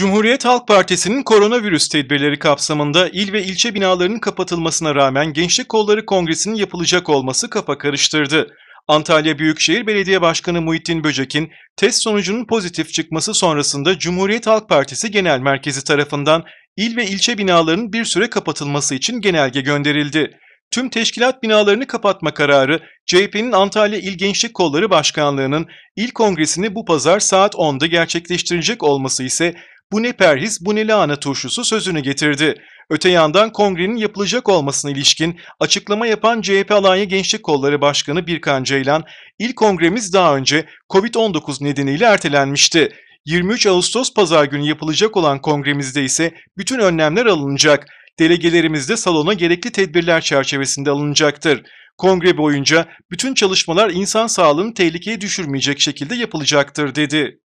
Cumhuriyet Halk Partisi'nin koronavirüs tedbirleri kapsamında il ve ilçe binalarının kapatılmasına rağmen Gençlik Kolları Kongresi'nin yapılacak olması kafa karıştırdı. Antalya Büyükşehir Belediye Başkanı Muhittin Böcek'in test sonucunun pozitif çıkması sonrasında Cumhuriyet Halk Partisi Genel Merkezi tarafından il ve ilçe binalarının bir süre kapatılması için genelge gönderildi. Tüm teşkilat binalarını kapatma kararı CHP'nin Antalya İl Gençlik Kolları Başkanlığı'nın il kongresini bu pazar saat 10'da gerçekleştirecek olması ise bu ne perhis bu ne lahana turşusu sözünü getirdi. Öte yandan kongrenin yapılacak olmasına ilişkin açıklama yapan CHP Alanya Gençlik Kolları Başkanı Birkan Ceylan, ilk kongremiz daha önce Covid-19 nedeniyle ertelenmişti. 23 Ağustos pazar günü yapılacak olan kongremizde ise bütün önlemler alınacak. Delegelerimiz de salona gerekli tedbirler çerçevesinde alınacaktır. Kongre boyunca bütün çalışmalar insan sağlığını tehlikeye düşürmeyecek şekilde yapılacaktır dedi.